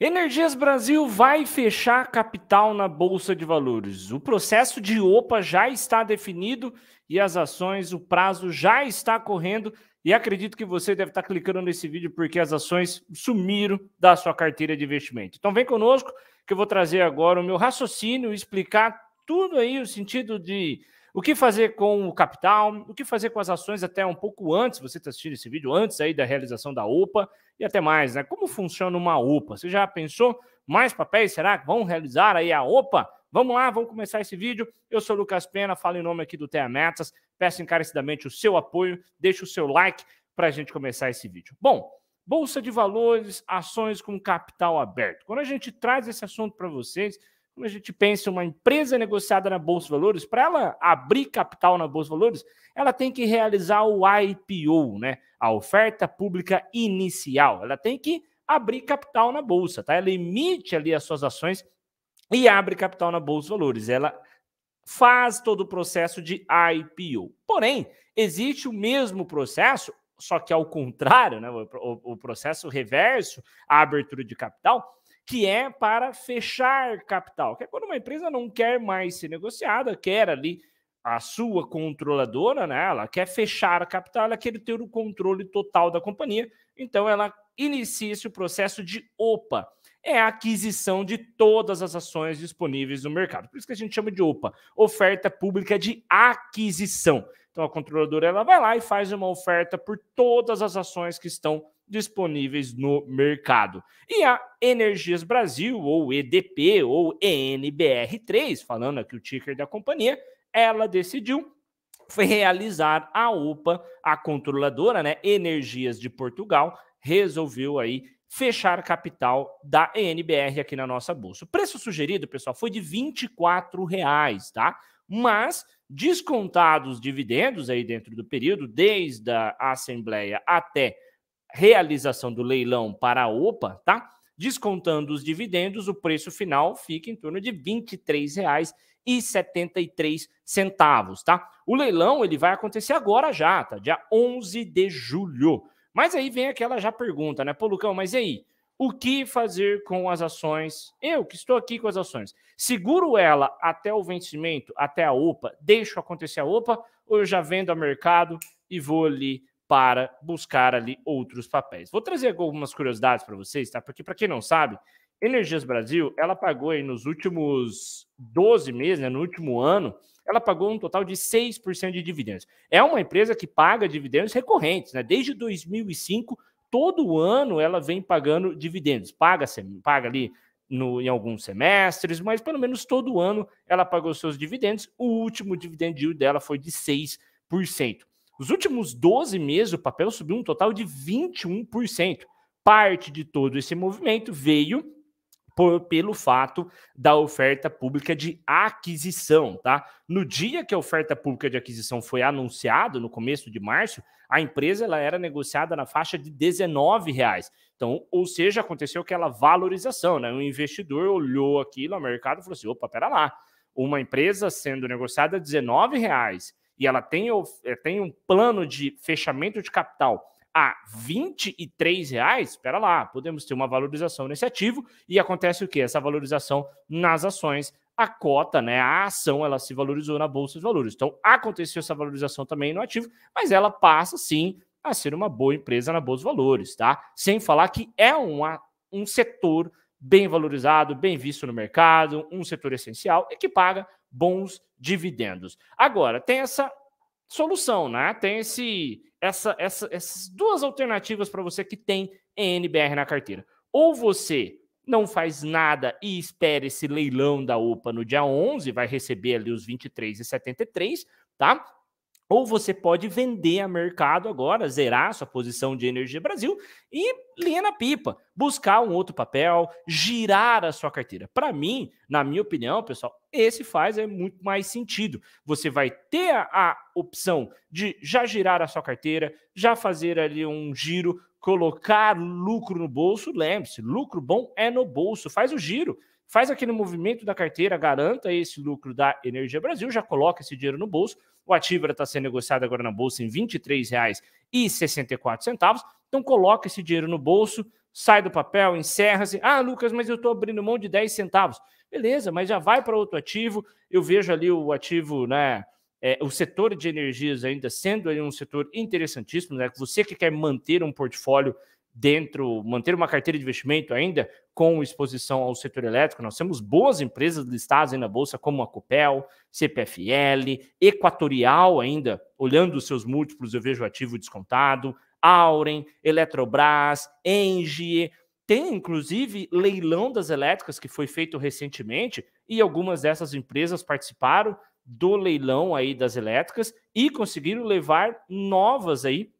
Energias Brasil vai fechar capital na Bolsa de Valores. O processo de OPA já está definido e as ações, o prazo já está correndo. E acredito que você deve estar clicando nesse vídeo porque as ações sumiram da sua carteira de investimento. Então vem conosco que eu vou trazer agora o meu raciocínio, explicar tudo aí, o sentido de o que fazer com o capital? O que fazer com as ações até um pouco antes? Você está assistindo esse vídeo antes aí da realização da OPA e até mais, né? Como funciona uma OPA? Você já pensou mais papéis? Será que vão realizar aí a OPA? Vamos lá, vamos começar esse vídeo. Eu sou o Lucas Pena, falo em nome aqui do Tea Metas. Peço encarecidamente o seu apoio, deixa o seu like para a gente começar esse vídeo. Bom, bolsa de valores, ações com capital aberto. Quando a gente traz esse assunto para vocês, quando a gente pensa uma empresa negociada na Bolsa de Valores, para ela abrir capital na Bolsa de Valores, ela tem que realizar o IPO, né? A oferta pública inicial. Ela tem que abrir capital na bolsa, tá? Ela emite ali as suas ações e abre capital na Bolsa de Valores. Ela faz todo o processo de IPO. Porém, existe o mesmo processo, só que ao contrário, né? o, o, o processo reverso, a abertura de capital, que é para fechar capital, que é quando uma empresa não quer mais ser negociada, quer ali a sua controladora, né? Ela quer fechar a capital, ela quer ter o controle total da companhia, então ela inicia esse processo de OPA. É a aquisição de todas as ações disponíveis no mercado. Por isso que a gente chama de OPA, oferta pública de aquisição. Então a controladora ela vai lá e faz uma oferta por todas as ações que estão disponíveis no mercado. E a Energias Brasil, ou EDP, ou ENBR3, falando aqui o ticker da companhia, ela decidiu realizar a UPA, a controladora, né, Energias de Portugal, resolveu aí fechar capital da ENBR aqui na nossa bolsa. O preço sugerido, pessoal, foi de R$ reais, tá? Mas descontados dividendos aí dentro do período, desde a assembleia até realização do leilão para a OPA, tá? Descontando os dividendos, o preço final fica em torno de R$ 23,73, tá? O leilão ele vai acontecer agora já, tá? Dia 11 de julho. Mas aí vem aquela já pergunta, né? Pô, Lucão, mas e aí? O que fazer com as ações? Eu que estou aqui com as ações. Seguro ela até o vencimento, até a OPA, deixo acontecer a OPA, ou eu já vendo a mercado e vou ali para buscar ali outros papéis. Vou trazer algumas curiosidades para vocês, tá? Porque para quem não sabe, Energias Brasil, ela pagou aí nos últimos 12 meses, né, no último ano, ela pagou um total de 6% de dividendos. É uma empresa que paga dividendos recorrentes, né? Desde 2005, todo ano ela vem pagando dividendos. Paga, paga ali no, em alguns semestres, mas pelo menos todo ano ela pagou seus dividendos. O último dividend yield dela foi de 6%. Os últimos 12 meses, o papel subiu um total de 21%. Parte de todo esse movimento veio por, pelo fato da oferta pública de aquisição, tá? No dia que a oferta pública de aquisição foi anunciada, no começo de março, a empresa ela era negociada na faixa de R$19,00. Então, ou seja, aconteceu aquela valorização, né? O investidor olhou aquilo no mercado e falou assim: opa, pera lá, uma empresa sendo negociada a R$19,00 e ela tem, é, tem um plano de fechamento de capital a 23 reais, espera lá, podemos ter uma valorização nesse ativo e acontece o que? Essa valorização nas ações, a cota, né, a ação, ela se valorizou na bolsa de valores. Então aconteceu essa valorização também no ativo, mas ela passa sim a ser uma boa empresa na bolsa de valores, tá? Sem falar que é uma, um setor bem valorizado, bem visto no mercado, um setor essencial e é que paga bons dividendos. Agora, tem essa solução, né? Tem esse, essa, essa, essas duas alternativas para você que tem NBR na carteira. Ou você não faz nada e espera esse leilão da UPA no dia 11, vai receber ali os 23,73, tá? Ou você pode vender a mercado agora, zerar sua posição de Energia Brasil e linha na pipa, buscar um outro papel, girar a sua carteira. Para mim, na minha opinião, pessoal, esse faz é muito mais sentido. Você vai ter a, a opção de já girar a sua carteira, já fazer ali um giro, colocar lucro no bolso. Lembre-se, lucro bom é no bolso, faz o giro faz aquele movimento da carteira, garanta esse lucro da Energia Brasil, já coloca esse dinheiro no bolso. O ativo está sendo negociado agora na bolsa em R$ 23,64. Então coloca esse dinheiro no bolso, sai do papel, encerra-se. Assim, ah, Lucas, mas eu estou abrindo mão de 10 centavos. Beleza, mas já vai para outro ativo. Eu vejo ali o ativo, né? É, o setor de energias ainda sendo um setor interessantíssimo, né? Você que quer manter um portfólio dentro, manter uma carteira de investimento ainda com exposição ao setor elétrico. Nós temos boas empresas listadas na Bolsa, como a Copel, CPFL, Equatorial ainda, olhando os seus múltiplos, eu vejo ativo descontado, Auren, Eletrobras, Engie, tem inclusive leilão das elétricas que foi feito recentemente e algumas dessas empresas participaram do leilão aí das elétricas e conseguiram levar novas aí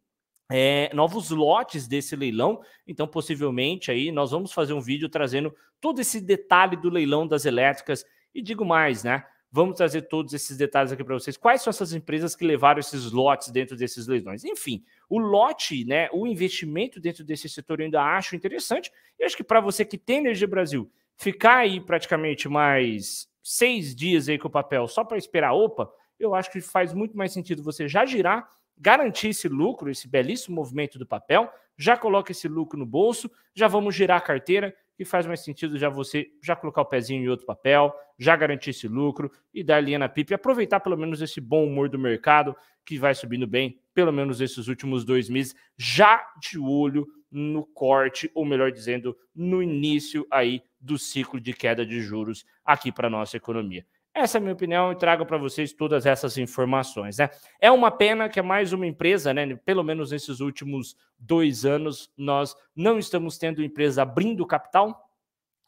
é, novos lotes desse leilão. Então, possivelmente, aí nós vamos fazer um vídeo trazendo todo esse detalhe do leilão das elétricas. E digo mais, né? Vamos trazer todos esses detalhes aqui para vocês. Quais são essas empresas que levaram esses lotes dentro desses leilões? Enfim, o lote, né, o investimento dentro desse setor eu ainda acho interessante. E acho que para você que tem Energia Brasil, ficar aí praticamente mais seis dias aí com o papel só para esperar, opa, eu acho que faz muito mais sentido você já girar garantir esse lucro, esse belíssimo movimento do papel, já coloca esse lucro no bolso, já vamos girar a carteira e faz mais sentido já você já colocar o pezinho em outro papel, já garantir esse lucro e dar linha na pipa e aproveitar pelo menos esse bom humor do mercado que vai subindo bem, pelo menos esses últimos dois meses, já de olho no corte, ou melhor dizendo, no início aí do ciclo de queda de juros aqui para nossa economia. Essa é a minha opinião e trago para vocês todas essas informações. Né? É uma pena que é mais uma empresa, né? pelo menos nesses últimos dois anos, nós não estamos tendo empresa abrindo capital.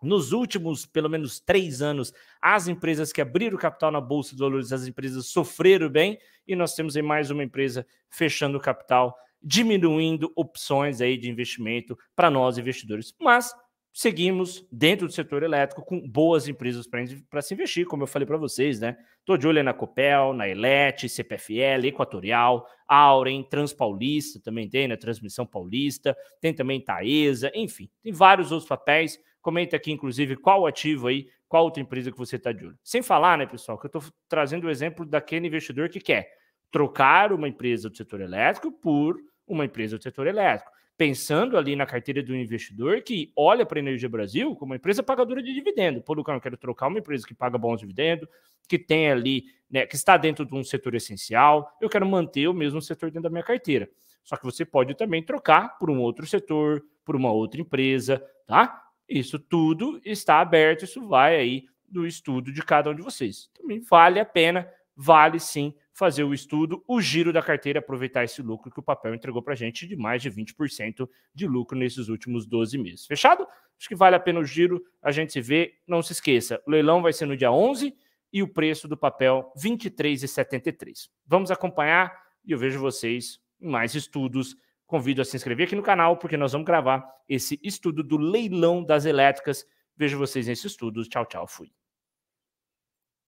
Nos últimos, pelo menos, três anos, as empresas que abriram capital na Bolsa de Valores, as empresas sofreram bem, e nós temos aí mais uma empresa fechando capital, diminuindo opções aí de investimento para nós investidores. Mas seguimos dentro do setor elétrico com boas empresas para se investir, como eu falei para vocês, né? Estou de olho na Copel, na Elet, CPFL, Equatorial, Auren, Transpaulista também tem, né? Transmissão Paulista, tem também Taesa, enfim, tem vários outros papéis. Comenta aqui, inclusive, qual ativo aí, qual outra empresa que você está de olho. Sem falar, né, pessoal, que eu estou trazendo o exemplo daquele investidor que quer trocar uma empresa do setor elétrico por uma empresa do setor elétrico pensando ali na carteira do investidor que olha para a Energia Brasil como uma empresa pagadora de dividendo. Por Lucão, eu quero trocar uma empresa que paga bons dividendos, que tem ali, né, que está dentro de um setor essencial, eu quero manter o mesmo setor dentro da minha carteira. Só que você pode também trocar por um outro setor, por uma outra empresa, tá? Isso tudo está aberto, isso vai aí do estudo de cada um de vocês. Também vale a pena vale sim fazer o estudo, o giro da carteira, aproveitar esse lucro que o papel entregou para a gente de mais de 20% de lucro nesses últimos 12 meses. Fechado? Acho que vale a pena o giro, a gente se vê. Não se esqueça, o leilão vai ser no dia 11 e o preço do papel R$ 23,73. Vamos acompanhar e eu vejo vocês em mais estudos. Convido a se inscrever aqui no canal, porque nós vamos gravar esse estudo do leilão das elétricas. Vejo vocês nesse estudo. Tchau, tchau. Fui.